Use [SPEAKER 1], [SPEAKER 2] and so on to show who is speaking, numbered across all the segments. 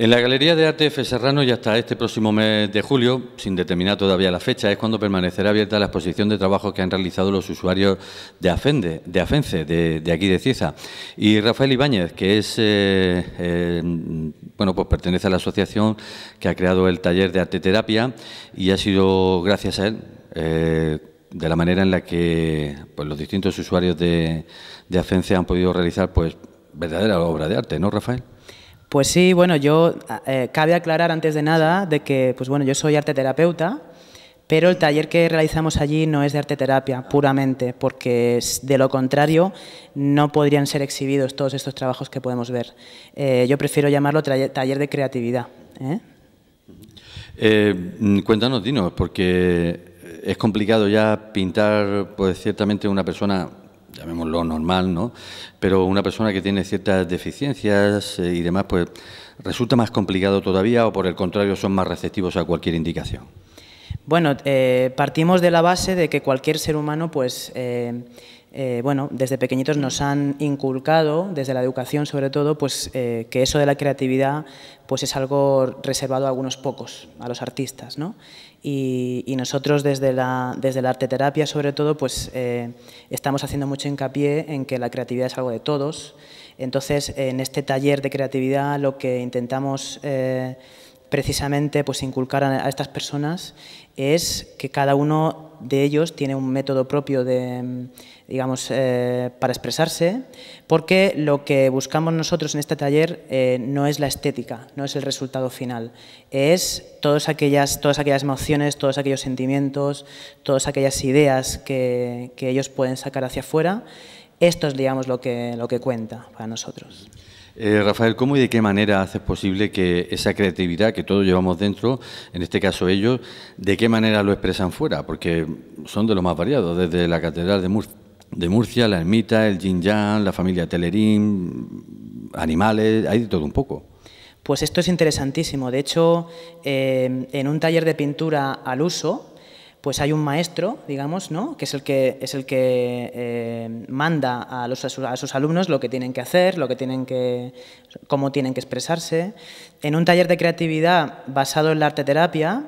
[SPEAKER 1] En la Galería de Arte F. Serrano y hasta este próximo mes de julio, sin determinar todavía la fecha, es cuando permanecerá abierta la exposición de trabajo que han realizado los usuarios de Afende, de Afence, de, aquí de Cieza. Y Rafael Ibáñez, que es eh, eh, bueno, pues pertenece a la asociación que ha creado el taller de arte terapia y ha sido gracias a él. Eh, de la manera en la que pues, los distintos usuarios de, de Afence han
[SPEAKER 2] podido realizar pues verdadera obra de arte, ¿no, Rafael? Pues sí, bueno, yo eh, cabe aclarar antes de nada de que, pues bueno, yo soy arte terapeuta, pero el taller que realizamos allí no es de arte terapia puramente, porque de lo contrario no podrían ser exhibidos todos estos trabajos que podemos ver. Eh, yo prefiero llamarlo taller de creatividad.
[SPEAKER 1] ¿eh? Mm, cuéntanos, Dino, porque es complicado ya pintar, pues ciertamente una persona llamémoslo normal, ¿no? Pero una persona que tiene ciertas deficiencias eh, y demás, pues resulta más complicado todavía o por el contrario son más receptivos a cualquier indicación.
[SPEAKER 2] Bueno, eh, partimos de la base de que cualquier ser humano, pues... Eh, eh, bueno, desde pequeñitos nos han inculcado, desde la educación sobre todo, pues eh, que eso de la creatividad pues es algo reservado a algunos pocos, a los artistas, ¿no? y, nosotros desde la, desde la arteterapia sobre todo, pues eh, estamos haciendo mucho hincapié en que la creatividad es algo de todos. Entonces, en este taller de creatividad lo que intentamos precisamente pues inculcar a, estas personas es que cada uno de ellos tiene un método propio de, digamos, eh, para expresarse, porque lo que buscamos nosotros en este taller eh, no es la estética, no es el resultado final, es todas aquellas, todas aquellas emociones, todos aquellos sentimientos, todas aquellas ideas que, ellos pueden sacar hacia afuera. Esto es, digamos, lo que, lo que cuenta para nosotros.
[SPEAKER 1] Eh, Rafael, ¿cómo y de qué manera haces posible que esa creatividad que todos llevamos dentro, en este caso ellos, de qué manera lo expresan fuera? Porque son de lo más variados, desde la Catedral de Murcia de Murcia, la ermita, el yin la familia Telerín, animales, hay de todo un poco.
[SPEAKER 2] Pues esto es interesantísimo. De hecho, eh, en un taller de pintura al uso, pues hay un maestro, digamos, ¿no? que es el que, es el que eh, manda a, los, a, sus, alumnos lo que tienen que hacer, lo que tienen que, cómo tienen que expresarse. En un taller de creatividad basado en la arte terapia,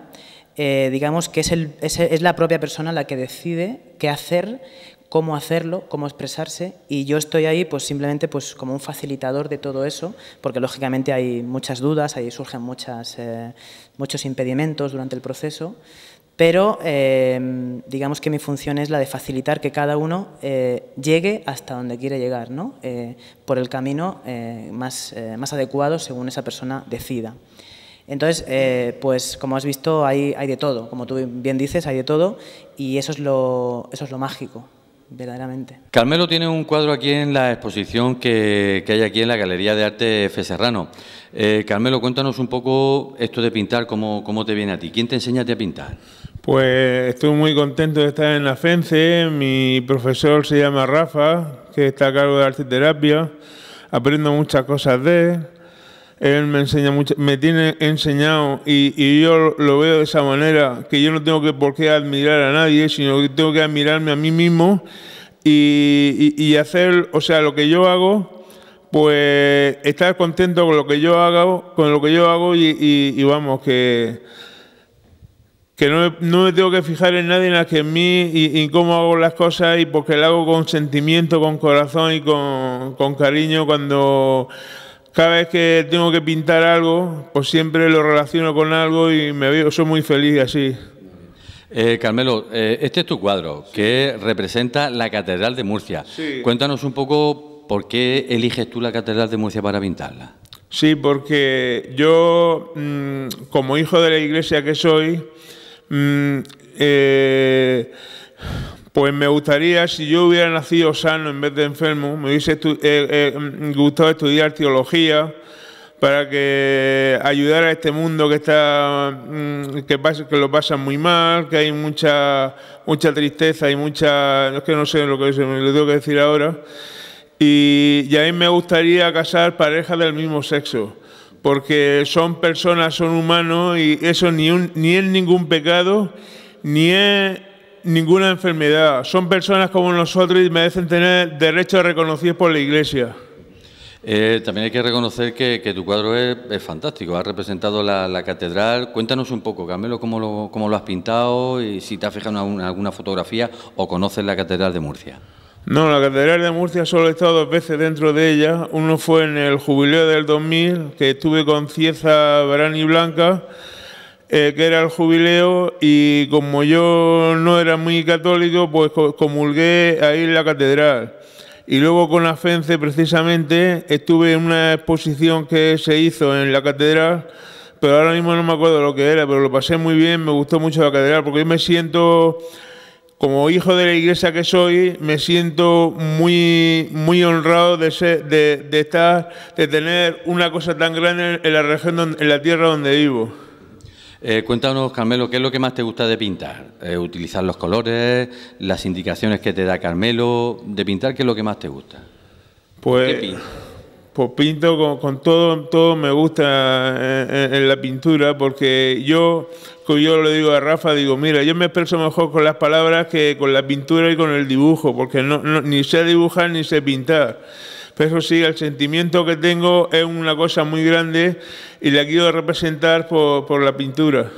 [SPEAKER 2] eh, digamos que es, es, es la propia persona la que decide qué hacer cómo hacerlo, cómo expresarse y yo estoy ahí pues simplemente pues como un facilitador de todo eso, porque lógicamente hay muchas dudas, ahí surgen muchas, eh, muchos impedimentos durante el proceso, pero em, digamos que mi función es la de facilitar que cada uno eh, llegue hasta donde quiere llegar, eh, por el camino más, más adecuado según esa persona decida. Entonces, pues como has visto, hay, hay, de todo, como tú bien dices, hay de todo y eso es eso es lo mágico verdaderamente.
[SPEAKER 1] Carmelo tiene un cuadro aquí en la exposición que, hay aquí en la Galería de Arte F. Eh, Carmelo, cuéntanos un poco esto de pintar, cómo, cómo te viene a ti. ¿Quién te enseña a pintar?
[SPEAKER 3] Pues estoy muy contento de estar en la FENCE. Mi profesor se llama Rafa, que está a cargo de arte y terapia. Aprendo muchas cosas de él. Él me enseña mucho, me tiene enseñado y, yo lo veo de esa manera, que yo no tengo que por qué admirar a nadie, sino que tengo que admirarme a mí mismo y, hacer, o sea, lo que yo hago, pues estar contento con lo que yo hago, con lo que yo hago y vamos, que que no, me tengo que fijar en nadie más que en mí y, cómo hago las cosas y porque lo hago con sentimiento, con corazón y con cariño cuando cada vez que tengo que pintar algo, pues siempre lo relaciono con algo y me veo, soy muy feliz así.
[SPEAKER 1] Eh, Carmelo, eh, este es tu cuadro, que representa la Catedral de Murcia. Cuéntanos un poco por qué eliges tú la Catedral de Murcia para pintarla.
[SPEAKER 3] Sí, porque yo, mm, como hijo de la iglesia que soy, mm, eh, pues me gustaría, si yo hubiera nacido sano en vez de enfermo, me hubiese eh, eh, mm, gustado estudiar teología para que ayudar a este mundo que está mm, que, lo pasa muy mal, que hay mucha mucha tristeza y mucha es que no sé lo que le tengo que decir ahora. Y, a mí me gustaría casar parejas del mismo sexo, porque son personas, son humanos y eso ni ni es ningún pecado, ni es ninguna enfermedad. Son personas como nosotros y merecen tener derecho derechos reconocidos por la Iglesia.
[SPEAKER 1] Eh, también hay que reconocer que, tu cuadro es, fantástico, has representado la, catedral. Cuéntanos un poco, Carmelo, cómo lo, lo has pintado y si te has fijado en alguna, fotografía o conoces la catedral de Murcia.
[SPEAKER 3] No, la catedral de Murcia solo he estado dos veces dentro de ella. Uno fue en el jubileo del 2000, que estuve con Cieza Barán y Blanca eh, que era el jubileo, y como yo no era muy católico, pues comulgué ahí en la catedral. Y luego con la FENCE, precisamente, estuve en una exposición que se hizo en la catedral, pero ahora mismo no me acuerdo lo que era, pero lo pasé muy bien, me gustó mucho la catedral, porque yo me siento como hijo de la iglesia que soy, me siento muy, muy honrado de, de, estar, de tener una cosa tan grande en la región, en la tierra donde vivo.
[SPEAKER 1] Eh, cuéntanos, Carmelo, ¿qué es lo que más te gusta de pintar? Eh, ¿Utilizar los colores, las indicaciones que te da Carmelo? ¿De pintar qué es lo que más te gusta?
[SPEAKER 3] Pues, pues pinto pues con, todo, todo me gusta en, la pintura porque yo yo le digo a Rafa, digo, mira, yo me expreso mejor con las palabras que con la pintura y con el dibujo, porque ni sé dibujar ni sé pintar. Pero sí, el sentimiento que tengo es una cosa muy grande y la quiero representar por, la pintura.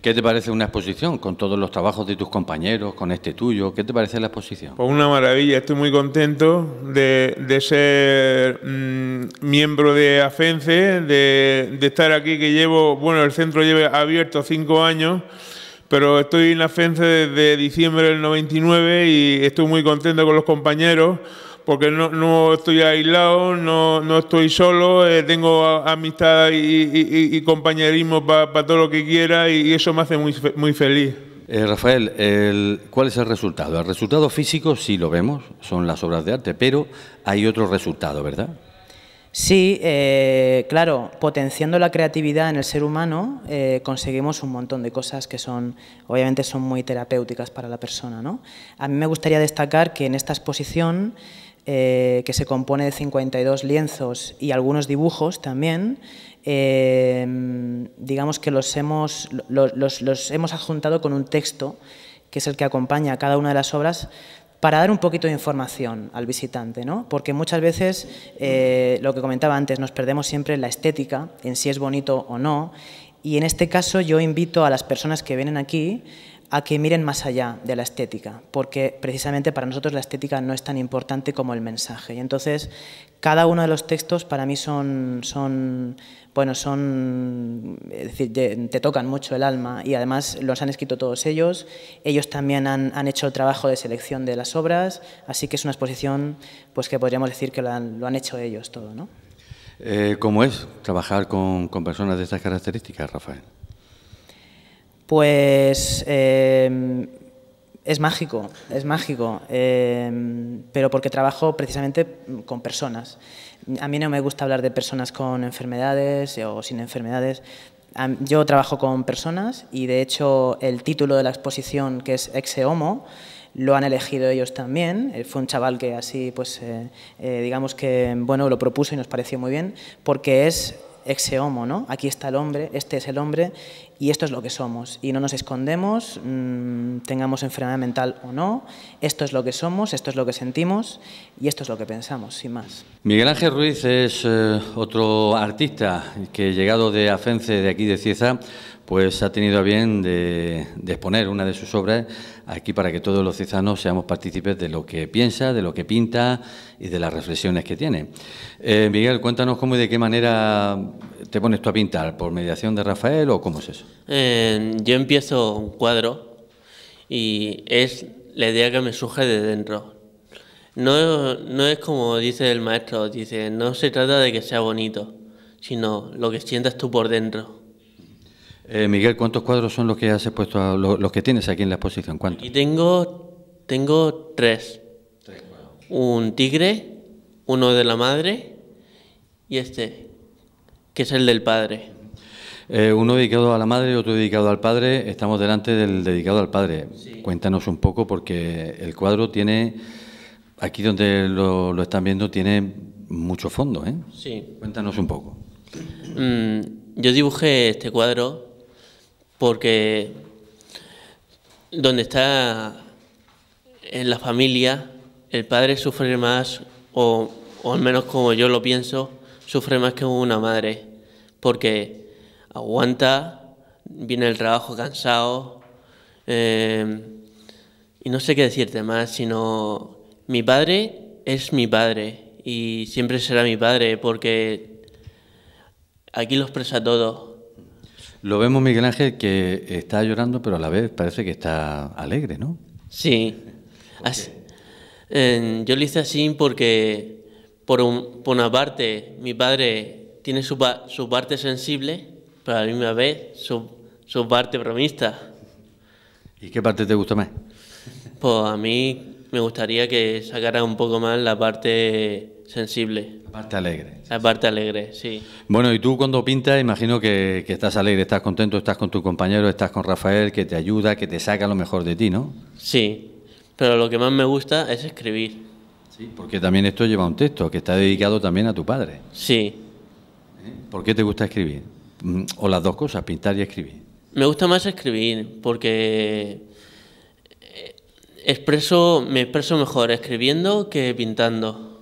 [SPEAKER 1] ¿Qué te parece una exposición con todos los trabajos de tus compañeros, con este tuyo? ¿Qué te parece la exposición?
[SPEAKER 3] Pues una maravilla, estoy muy contento de, ser mm, miembro de AFENCE, de, de, estar aquí que llevo, bueno, el centro lleva abierto cinco años, pero estoy en AFENCE desde diciembre del 99 y estoy muy contento con los compañeros porque no, estoy aislado, no, estoy solo, eh, tengo amistad y, compañerismo para todo lo que quiera y, eso me hace muy, feliz.
[SPEAKER 1] Eh, Rafael, el, ¿cuál es el resultado? El resultado físico sí lo vemos, son las obras de arte, pero hay otro resultado, ¿verdad?
[SPEAKER 2] Sí, eh, claro, potenciando la creatividad en el ser humano conseguimos un montón de cosas que son, obviamente, son muy terapéuticas para la persona. ¿no? A mí me gustaría destacar que en esta exposición eh, que se compone de 52 lienzos y algunos dibujos también, eh, digamos que los hemos, los, hemos adjuntado con un texto que es el que acompaña a cada una de las obras, para dar un poquito de información al visitante, ¿no? porque muchas veces, eh, lo que comentaba antes, nos perdemos siempre en la estética, en si es bonito o no, y en este caso yo invito a las personas que vienen aquí a que miren más allá de la estética, porque precisamente para nosotros la estética no es tan importante como el mensaje. Y entonces, cada uno de los textos para mí son, son bueno, son, es decir, te, tocan mucho el alma y además los han escrito todos ellos. Ellos también han, hecho el trabajo de selección de las obras, así que es una exposición pues, que podríamos decir que lo han, hecho ellos todo. ¿no?
[SPEAKER 1] Eh, ¿Cómo es trabajar con personas de estas características, Rafael?
[SPEAKER 2] Pues eh, es mágico, es mágico, eh, pero porque trabajo precisamente con personas. A mí no me gusta hablar de personas con enfermedades o sin enfermedades. Yo trabajo con personas y de hecho el título de la exposición, que es Exe Homo, lo han elegido ellos también. Eh, fue un chaval que así, pues, digamos que, bueno, lo propuso y nos pareció muy bien, porque es exe homo, ¿no? Aquí está el hombre, este es el hombre y esto es lo que somos. Y no nos escondemos, mm, tengamos enfermedad mental o no, esto es lo que somos, esto es lo que sentimos y esto es lo que pensamos, sin más.
[SPEAKER 1] Miguel Ángel Ruiz es eh, otro artista que, llegado de Afence, de aquí de Cieza, pues ha tenido a bien de, exponer una de sus obras aquí para que todos los cizanos seamos partícipes de lo que piensa, de lo que pinta y de las reflexiones que tiene. Eh, Miguel, cuéntanos cómo y de qué manera te pones tú a pintar, por mediación de Rafael o cómo es eso.
[SPEAKER 4] Eh, yo empiezo un cuadro y es la idea que me surge de dentro. No, no es como dice el maestro, dice, no se trata de que sea bonito, sino lo que sientas tú por dentro.
[SPEAKER 1] Eh, Miguel, ¿cuántos cuadros son los que has expuesto, los que tienes aquí en la exposición? ¿Cuántos?
[SPEAKER 4] Y tengo, tengo tres. Un tigre, uno de la madre y este, que es el del padre.
[SPEAKER 1] Eh, uno dedicado a la madre y otro dedicado al padre. Estamos delante del dedicado al padre. Cuéntanos un poco porque el cuadro tiene, aquí donde lo, están viendo, tiene mucho fondo. ¿eh? Sí. Cuéntanos un poco.
[SPEAKER 4] Mm, yo dibujé este cuadro porque donde está en la familia, el padre sufre más, o, al menos como yo lo pienso, sufre más que una madre, porque aguanta, viene el trabajo cansado, em, y no sé qué decirte más, sino mi padre es mi padre, y siempre será mi padre, porque aquí lo expresa todo.
[SPEAKER 1] Lo vemos, Miguel Ángel, que está llorando, pero a la vez parece que está alegre, ¿no?
[SPEAKER 4] Sí. yo lo hice así porque, por, una parte, mi padre tiene su, parte sensible, pero a la misma vez su, su parte bromista.
[SPEAKER 1] ¿Y qué parte te gusta más?
[SPEAKER 4] Pues a mí me gustaría que sacara un poco más la parte sensible. aparte alegre. aparte alegre, sí.
[SPEAKER 1] Bueno, y tú cuando pintas, imagino que, estás alegre, estás contento, estás con tu compañero, estás con Rafael, que te ayuda, que te saca lo mejor de ti, ¿no?
[SPEAKER 4] Sí, pero lo que más me gusta es escribir. Sí, porque
[SPEAKER 1] también esto lleva un texto que está dedicado también a tu padre. Sí. ¿Eh? ¿Por qué te gusta escribir? Mm, o las dos cosas, pintar y escribir.
[SPEAKER 4] Me gusta más escribir porque eh, expreso, me expreso mejor escribiendo que pintando.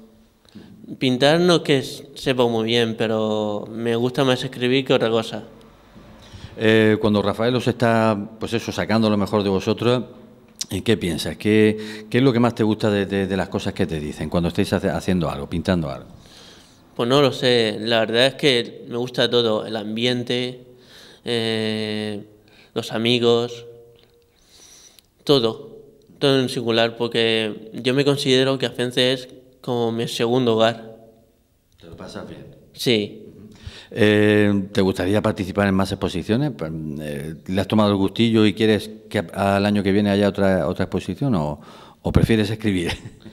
[SPEAKER 4] Pintar no es que sepa muy bien, pero me gusta más escribir que otra cosa.
[SPEAKER 1] Eh, cuando Rafael os está, pues eso, sacando lo mejor de vosotros, ¿en qué piensas? ¿Qué, es lo que más te gusta de, las cosas que te dicen cuando estáis haciendo algo, pintando algo?
[SPEAKER 4] Pues no lo sé, la verdad es que me gusta todo, el ambiente, eh, los amigos, todo, todo en singular, porque yo me considero que Afense es como mi segundo hogar. ¿Te lo pasas bien?
[SPEAKER 1] Sí. Eh, ¿Te gustaría participar en más exposiciones? Eh, ¿Le has tomado el gustillo y quieres que al año que viene haya otra, otra exposición o, prefieres escribir?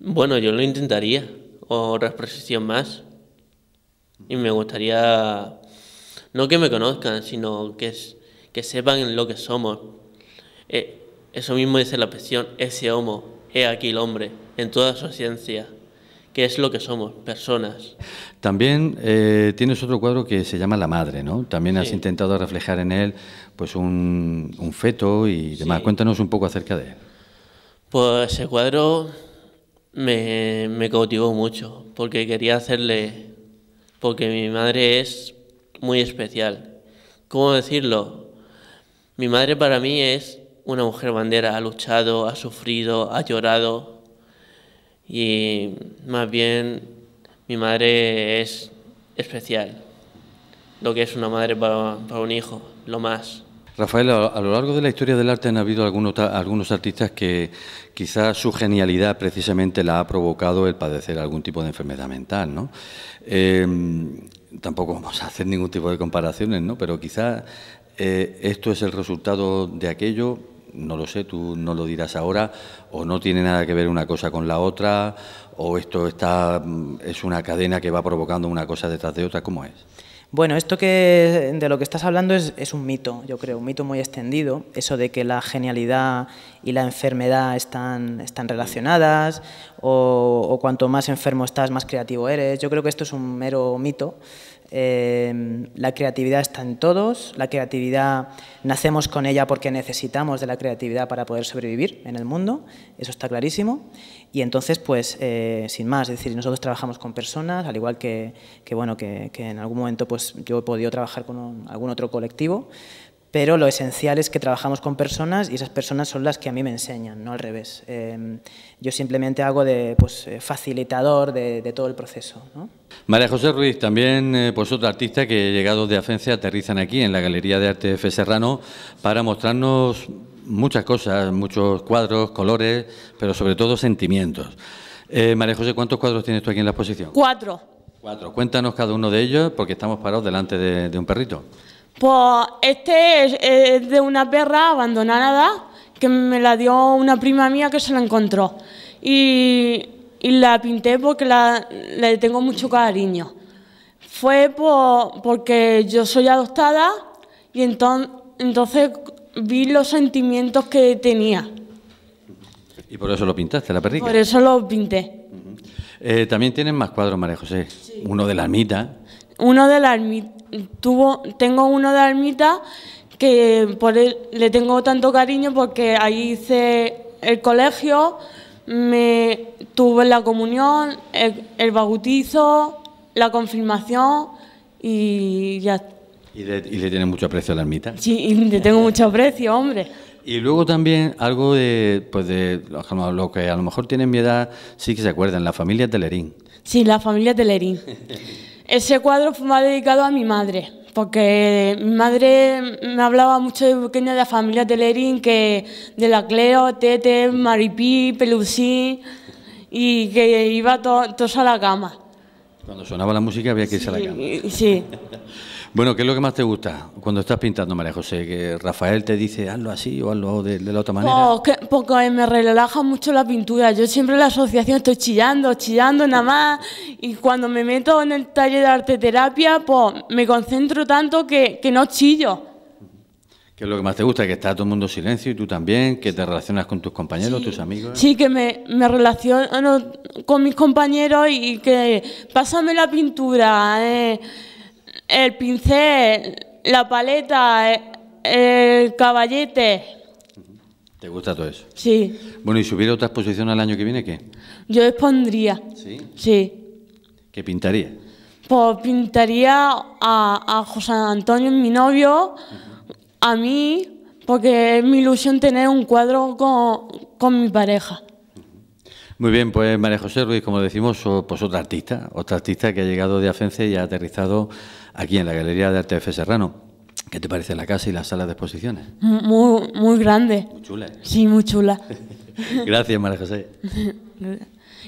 [SPEAKER 4] Bueno, yo lo intentaría, otra exposición más. Y me gustaría, no que me conozcan, sino que, que sepan lo que somos. Eh, eso mismo dice la expresión, ese homo, He aquí el hombre, en toda su ciencia, que es lo que somos, personas.
[SPEAKER 1] También eh, tienes otro cuadro que se llama La Madre, ¿no? También has intentado reflejar en él pues un, feto y demás. Cuéntanos un poco acerca de él.
[SPEAKER 4] Pues ese cuadro me, me cautivó mucho, porque quería hacerle, porque mi madre es muy especial. ¿Cómo decirlo? Mi madre para mí es una mujer bandera ha luchado, ha sufrido, ha llorado y más bien mi madre es especial, lo que es una madre para, un hijo, lo más.
[SPEAKER 1] Rafael, a lo largo de la historia del arte han habido algunos, artistas que quizás su genialidad precisamente la ha provocado el padecer algún tipo de enfermedad mental, ¿no? Em, tampoco vamos a hacer ningún tipo de comparaciones, ¿no? Pero quizás eh, esto es el resultado de aquello no lo sé, tú no lo dirás ahora, o no tiene nada que ver una cosa con la otra, o esto está, mm, es una cadena que va provocando una cosa detrás de otra, ¿cómo es?
[SPEAKER 2] Bueno, esto que de lo que estás hablando es, es, un mito, yo creo, un mito muy extendido, eso de que la genialidad y la enfermedad están, están relacionadas, o, o, cuanto más enfermo estás, más creativo eres. Yo creo que esto es un mero mito Em, la creatividad está en todos, la creatividad nacemos con ella porque necesitamos de la creatividad para poder sobrevivir en el mundo, eso está clarísimo. Y entonces, pues, eh, sin más, es decir, nosotros trabajamos con personas, al igual que, bueno, que, en algún momento pues, yo he podido trabajar con algún otro colectivo, pero lo esencial es que trabajamos con personas y esas personas son las que a mí me enseñan, no al revés. Em, yo simplemente hago de pues, eh, facilitador de, todo el proceso.
[SPEAKER 1] María José Ruiz, también eh, pues, artista que llegados de Afencia aterrizan aquí en la Galería de Arte F. Serrano para mostrarnos muchas cosas, muchos cuadros, colores, pero sobre todo sentimientos. Eh, María José, ¿cuántos cuadros tienes tú aquí en la exposición?
[SPEAKER 5] Cuatro. Cuatro.
[SPEAKER 1] Cuéntanos cada uno de ellos porque estamos parados delante de un perrito.
[SPEAKER 5] Pues este es, de una perra abandonada que me la dio una prima mía que se la encontró. Y, la pinté porque le tengo mucho cariño. Fue porque yo soy adoptada y entonces vi los sentimientos que tenía.
[SPEAKER 1] ¿Y por eso lo pintaste, la perrita? Por eso
[SPEAKER 5] lo pinté.
[SPEAKER 1] Eh, también tienen más cuadros, María José. Uno de la ermita.
[SPEAKER 5] Uno de la ermita tengo uno de la ermita... que le tengo tanto cariño porque ahí hice el colegio, me tuve la comunión, el, bautizo, la confirmación y ya.
[SPEAKER 1] ¿Y le, mucho aprecio a la ermita? Sí,
[SPEAKER 5] le tengo mucho aprecio, hombre.
[SPEAKER 1] Y luego también algo de, pues de lo que a lo mejor tienen mi edad, sí que se acuerdan, la familia Telerín.
[SPEAKER 5] Sí, la familia Telerín. Ese cuadro más dedicado a mi madre, porque mi madre me hablaba mucho de pequeña de la familia Telerín, que de la Cleo, Tete, Maripí, Pelusín, y que iba todos a la cama. Cuando
[SPEAKER 1] sonaba la música había que irse a la cama. Sí. Bueno, ¿qué es lo que más te gusta cuando estás pintando, María José? ¿Que Rafael te dice hazlo así o hazlo de, la otra manera? No,
[SPEAKER 5] pues que, porque pues me relaja mucho la pintura. Yo siempre en la asociación estoy chillando, chillando nada más. Y cuando me meto en el taller de arte terapia, pues me concentro tanto que, no chillo.
[SPEAKER 1] ¿Qué es lo que más te gusta? Que está todo el mundo en silencio y tú también, que te relacionas con tus compañeros, tus amigos.
[SPEAKER 5] Sí, que me, me relaciono con mis compañeros y que pásame la pintura. Eh el pincel, la paleta, el, caballete.
[SPEAKER 1] ¿Te gusta todo eso?
[SPEAKER 5] Sí.
[SPEAKER 1] Bueno, ¿y subir otra exposición al año que viene, qué?
[SPEAKER 5] Yo expondría. ¿Sí? Sí.
[SPEAKER 1] ¿Qué pintaría?
[SPEAKER 5] Pues pintaría a, José Antonio, mi novio, a mí, porque es mi ilusión tener un cuadro con, con mi pareja.
[SPEAKER 1] Muy bien, pues María José Ruiz, como decimos, pues otra artista, otra artista que ha llegado de Afense y ha aterrizado aquí en la Galería de Arte de F. Serrano. ¿Qué te parece la casa y las salas de exposiciones?
[SPEAKER 5] Muy, muy grande. Muy chula. Sí, muy chula.
[SPEAKER 1] Gracias, María José.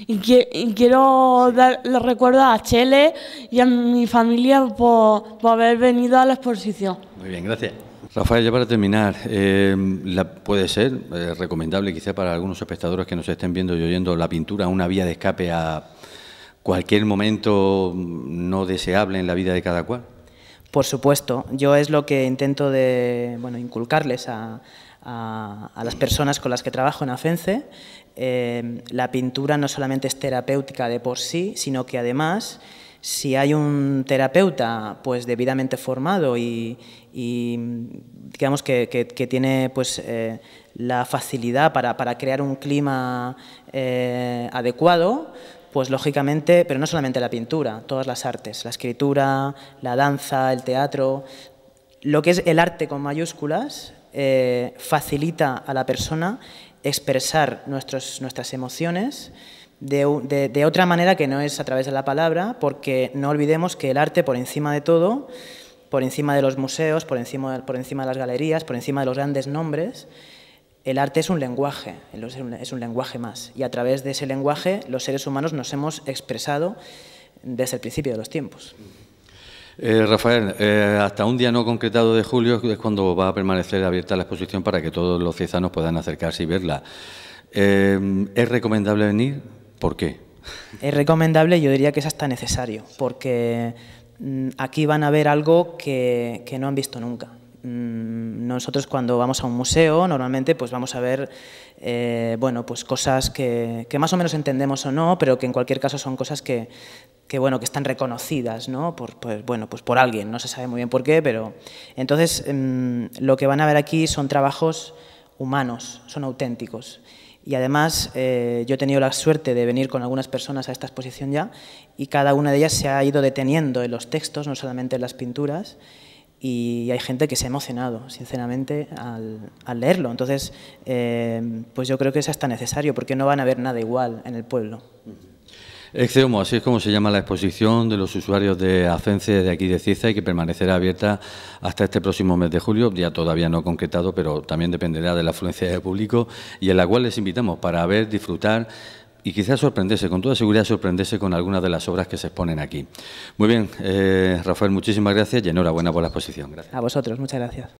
[SPEAKER 5] Y, quiero dar los recuerdos a Chele y a mi familia por, haber venido a la exposición. Muy bien,
[SPEAKER 1] gracias. Rafael, ya para terminar, eh, la, puede ser eh, recomendable quizá para algunos espectadores que nos estén viendo y oyendo la pintura, una vía de escape a, cualquier momento no deseable en la vida de cada cual.
[SPEAKER 2] Por supuesto, yo es lo que intento de bueno, inculcarles a, las personas con las que trabajo en AFENCE. Eh, la pintura no solamente es terapéutica de por sí, sino que además, si hay un terapeuta pues, debidamente formado y, digamos que, tiene pues, eh, la facilidad para, crear un clima eh, adecuado, pues lógicamente, pero no solamente la pintura, todas las artes, la escritura, la danza, el teatro, lo que es el arte con mayúsculas eh, facilita a la persona expresar nuestras emociones de, de, otra manera que no es a través de la palabra, porque no olvidemos que el arte, por encima de todo, por encima de los museos, por encima, por encima de las galerías, por encima de los grandes nombres, el arte es un lenguaje, es un lenguaje más, y a través de ese lenguaje los seres humanos nos hemos expresado desde el principio de los tiempos.
[SPEAKER 1] Eh, Rafael, eh, hasta un día no concretado de julio es cuando va a permanecer abierta la exposición para que todos los ciezanos puedan acercarse y verla. Eh, ¿Es recomendable venir? ¿Por qué?
[SPEAKER 2] Es recomendable, yo diría que es hasta necesario, porque mm, aquí van a ver algo que no han visto nunca. Mm, nosotros cuando vamos a un museo normalmente pues vamos a ver eh, bueno, pues cosas que, más o menos entendemos o no, pero que en cualquier caso son cosas que, bueno, que están reconocidas ¿no? por, pues, bueno, pues por alguien, no se sabe muy bien por qué, pero entonces mm, lo que van a ver aquí son trabajos humanos, son auténticos. Y además eh, yo he tenido la suerte de venir con algunas personas a esta exposición ya y cada una de ellas se ha ido deteniendo en los textos, no solamente en las pinturas, y hay gente que se ha emocionado, sinceramente, al, leerlo. Entonces, eh, pues yo creo que es hasta necesario, porque no van a ver nada igual en el pueblo.
[SPEAKER 1] Exceomo, así es como se llama la exposición de los usuarios de Afense de aquí de Ciza y que permanecerá abierta hasta este próximo mes de julio, ya todavía no concretado, pero también dependerá de la afluencia del público y en la cual les invitamos para ver, disfrutar y quizás sorprenderse, con toda seguridad sorprenderse con algunas de las obras que se exponen aquí. Muy bien, eh, Rafael, muchísimas gracias y enhorabuena por la exposición. Gracias.
[SPEAKER 2] A vosotros, muchas gracias.